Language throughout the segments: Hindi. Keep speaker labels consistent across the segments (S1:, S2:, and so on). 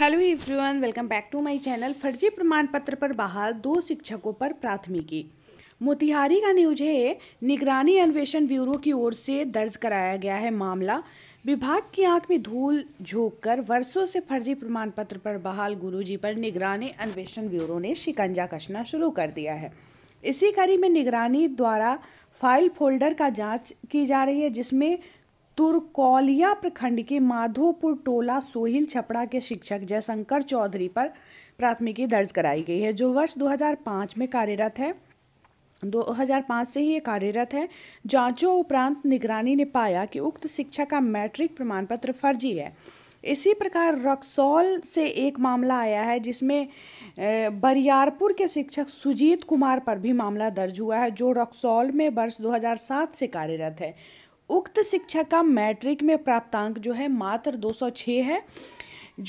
S1: hello everyone welcome back to my channel फर्जी प्रमाण पत्र पर बहाल दो शिक्षकों पर प्राथमिकी मोतिहारी का न्यूज है निगरानी अन्वेषण ब्यूरो की ओर से दर्ज कराया गया है मामला विभाग की आंख में धूल झोंक कर वर्षों से फर्जी प्रमाण पत्र पर बहाल गुरुजी पर निगरानी अन्वेषण ब्यूरो ने शिकंजा कसना शुरू कर दिया है इसी कड़ी में निगरानी द्वारा फाइल फोल्डर का जांच की जा रही है जिसमें तुरकौलिया प्रखंड के माधोपुर टोला सोहिल छपड़ा के शिक्षक जयशंकर चौधरी पर प्राथमिकी दर्ज कराई गई है जो वर्ष 2005 में कार्यरत है 2005 से ही ये कार्यरत है जांचों उपरांत निगरानी ने पाया कि उक्त शिक्षा का मैट्रिक प्रमाण पत्र फर्जी है इसी प्रकार रक्सौल से एक मामला आया है जिसमें बरियारपुर के शिक्षक सुजीत कुमार पर भी मामला दर्ज हुआ है जो रक्सौल में वर्ष 2007 से कार्यरत है उक्त शिक्षा का मैट्रिक में प्राप्तांक जो है मात्र 206 है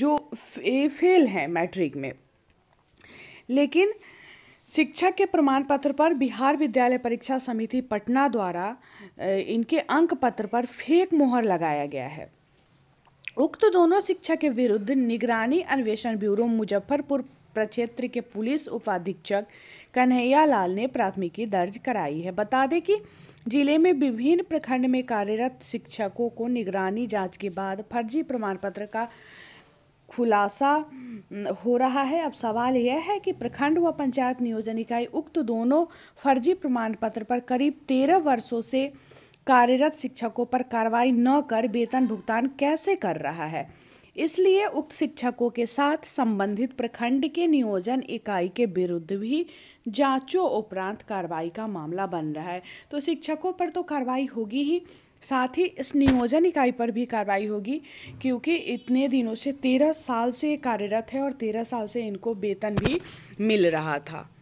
S1: जो फेल है मैट्रिक में लेकिन शिक्षा के प्रमाण पत्र पर बिहार विद्यालय परीक्षा समिति पटना द्वारा इनके अंक पत्र पर फेक मोहर लगाया गया है उक्त दोनों शिक्षा के विरुद्ध निगरानी अन्वेषण ब्यूरो मुजफ्फरपुर प्रक्षेत्र के पुलिस उपाधीक्षक कन्हैया लाल ने प्राथमिकी दर्ज कराई है बता दें कि जिले में विभिन्न प्रखंड में कार्यरत शिक्षकों को निगरानी जांच के बाद फर्जी प्रमाण पत्र का खुलासा हो रहा है अब सवाल यह है कि प्रखंड व पंचायत नियोजन इकाई उक्त दोनों फर्जी प्रमाण पत्र पर करीब तेरह वर्षों से कार्यरत शिक्षकों पर कार्रवाई न कर वेतन भुगतान कैसे कर रहा है इसलिए उक्त शिक्षकों के साथ संबंधित प्रखंड के नियोजन इकाई के विरुद्ध भी जांचों उपरांत कार्रवाई का मामला बन रहा है तो शिक्षकों पर तो कार्रवाई होगी ही साथ ही इस नियोजन इकाई पर भी कार्रवाई होगी क्योंकि इतने दिनों से तेरह साल से कार्यरत है और तेरह साल से इनको वेतन भी मिल रहा था